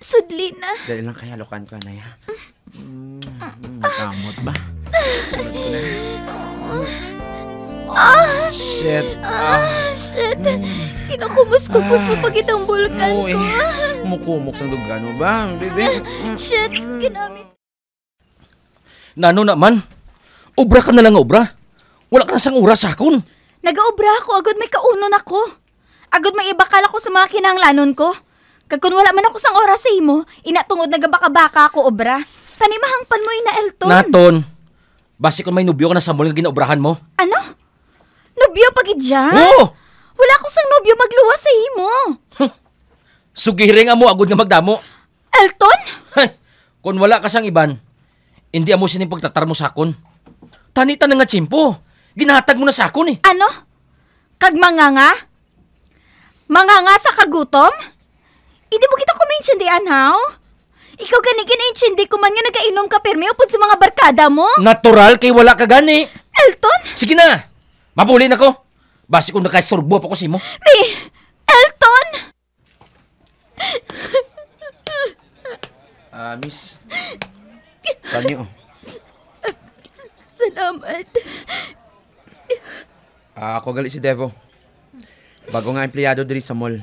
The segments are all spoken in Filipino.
Sudli na. Dali lang kaya, lokan mm, ah. ko na ya. Mm, kamot ba? Ah! Shit! Ah, ah shit! Kinakumuskupos mo ah. pag itang bulkan ko. Mukumok sa dugan ba, baby? Shit! Kinamit. Nano naman? Obra ka na lang obra. Wala ka na sang oras sa akon. Nagaobra ako, agad may kaunon ako. Agad may ibakal ako sa mga kinahanglanon ko. Kagkun wala man ako sang oras sa imo, inatungod nagabaka-baka ako obra. pan mo na Elton. Naton. Basi kung may nubyo ka na sa mall nga ginaobrahan mo. Ano? Nubyo pagi dyan? Oo! Wala ko sang nubyo magluwa sa imo. Huh. Sugiring amo agod nga magdamo. Elton? Hay, kung wala ka sang iban, hindi amo sining pagtatar mo akon. Tanita na nga chimpo. Ginahatag mo na sa akon eh. Ano? Kag manganga? Manganga sa kagutom? Hindi mo kita kumaintindihan, ha? Ikaw gani kinaintindi ko man nga nagainom ka permi upod sa mga barkada mo? Natural kay wala ka gani. Elton? Sige na! Mapuli na ko! Basi kung nakaistorbo pa ko si mo. Mi! Elton! Ah, miss. Kanyo. Oh. Salamat. Ah, ako gali si Devo. Bago nga empleyado diri sa mall.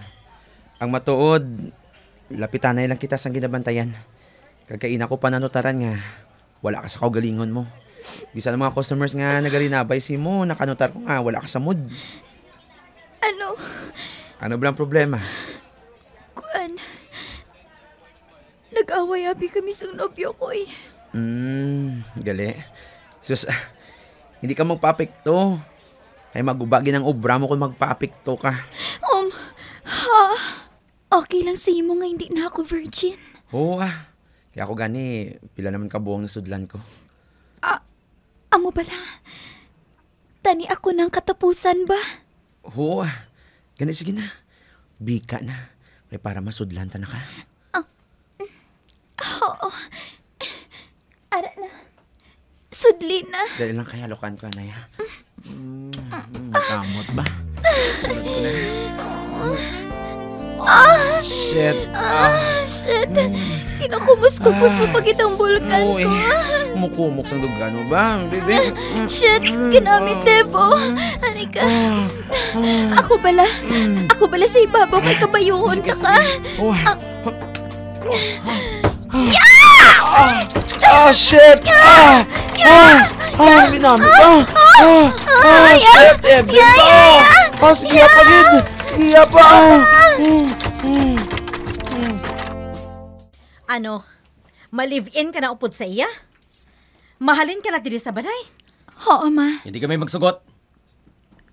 Ang matuod, lapitan na lang kita sang ginabantayan. Kagkaina ko pa nanotaran nga, wala ka sa kaugalingon mo. Bisa ng mga customers nga nagalinabay si mo, nakanotar ko nga, wala ka sa mood. Ano? Ano ba ang problema? Kuan, nag-away abi kami sa nobyo ko eh. Hmm, gali. Sus, hindi ka magpapikto. Kaya magubagin ang obra mo kung magpapikto ka. Um, ha? Okay lang sa imo nga hindi na ako virgin. Oo ah. Kaya ako gani, pila naman ka buong nasudlan ko. Ah, amo bala. Tani ako ng katapusan ba? Oo ah. Gani, sige na. Bika na. May para masudlan ta na ka. Ah. Oo. Ara na. Sudli na. Dali lang kaya lokan mm, ah. mm, ka ah. na ya. Ah. Mm, kamot ba? Kamot ko Ah! Shit. Ah, ah. shit. Hmm. Ah. ko Kinakumuskupos mo pag ang bulkan ko. Umukumok sa dugan mo ba, bebe? Ah, hmm. Shit, kinamit hmm. Devo. Halika. Ako bala. Ako bala sa ibabaw kay kabayuhon ka ka. Ah! Oh. Ah, shit! Ah! Ah! Ah! Binamit! Ah! Ah! Ah! Shit, Evelyn! Ah! Ah, sige, pagid! Sige, pa! Ah! Ano? Malive-in ka na upod sa iya? Mahalin ka na dili sa banay? Oo, ma. Hindi kami magsugot.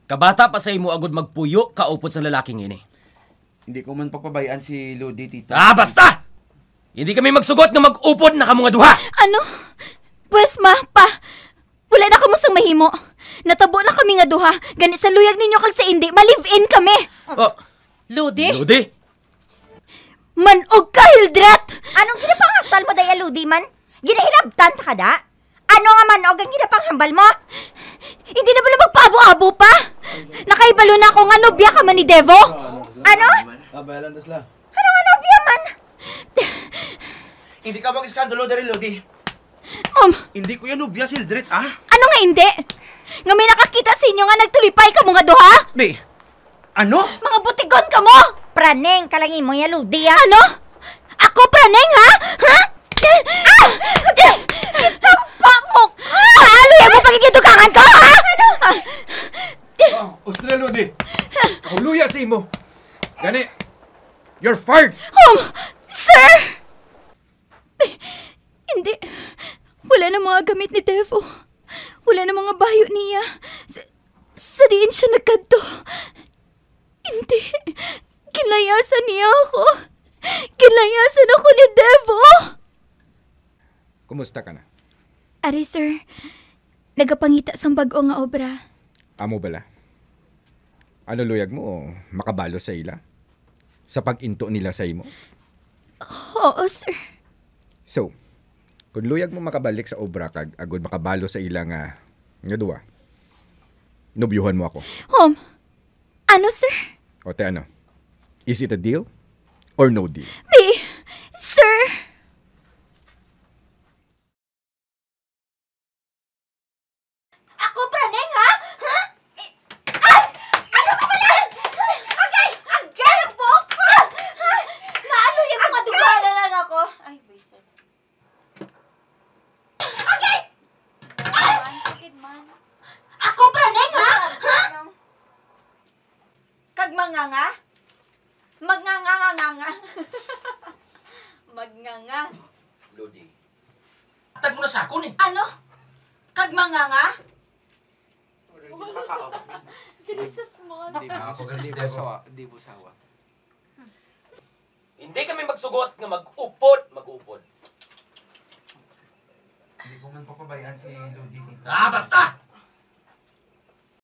Kabata pa sa imo agod magpuyo ka kaupod sa lalaking ini. Hindi ko man pagpabayaan si Ludi, tita. Ah, basta! Hindi kami magsugot nga mag-upod na kamunga duha! Ano? Pwes, ma, pa. Wala na kamo sang mahimo. Natabo na kami nga duha. Gani sa luyag ninyo kag sa indi, malive-in kami. Oh, Ludi? Ludi? Manog ka, Hildret! Anong ginapangasal mo daya, Ludi man? Ginahilabtan ka da? Ano nga manog ang ginapanghambal mo? Hindi na pala magpabo-abo pa? Nakaibalo na ako nga nobya ka man ni Devo? Ano? Abayalan ah, tas la. Ano nga man? Hindi ka mag-iskandalo dari, Lodi. Um, hindi ko yan nobya si Hildred, ah. Ano nga hindi? Nga may nakakita sa inyo nga nagtulipay ka mga duha? Be, ano? Mga butigon ka mo! Praneng, kalangin mo yan, Ludi, ha? Ah. Ano? Ako, praneng, ha? Ha? Ah! Itampak mo ka! Paalo yan mo pagigidukangan ko, ha? Ano? Oh, Ustre, Ludi. Kahuluya sa mo. Gani, you're fired! Oh, sir! Hindi. Wala na mga gamit ni Devo. Wala na mga bayo niya. Sa, sa diin siya nagkadto. Hindi. Kinayasan niya ako. Kinayasan ako ni Devo. Kumusta ka na? Ari, sir. Nagapangita sa bago nga obra. Amo bala? Ano luyag mo makabalo sa ila? Sa pag-into nila sa imo? Oo, sir. So, kung luyag mo makabalik sa obra kag agod makabalo sa ila nga nga duwa. Nobiyuhan mo ako. Hom, ano sir? O te ano, is it a deal or no deal? Magnganganga? Magnganganga? Magnganga? Lodi. Tag mo na sa akin eh. Ano? Kagmanganga? Dili sa small. Di ba ako ganito di sawa, di po sawa. Hindi kami magsugot nga mag-upod, mag-upod. Hindi ko man papabayaan si Lodi. Ah, basta!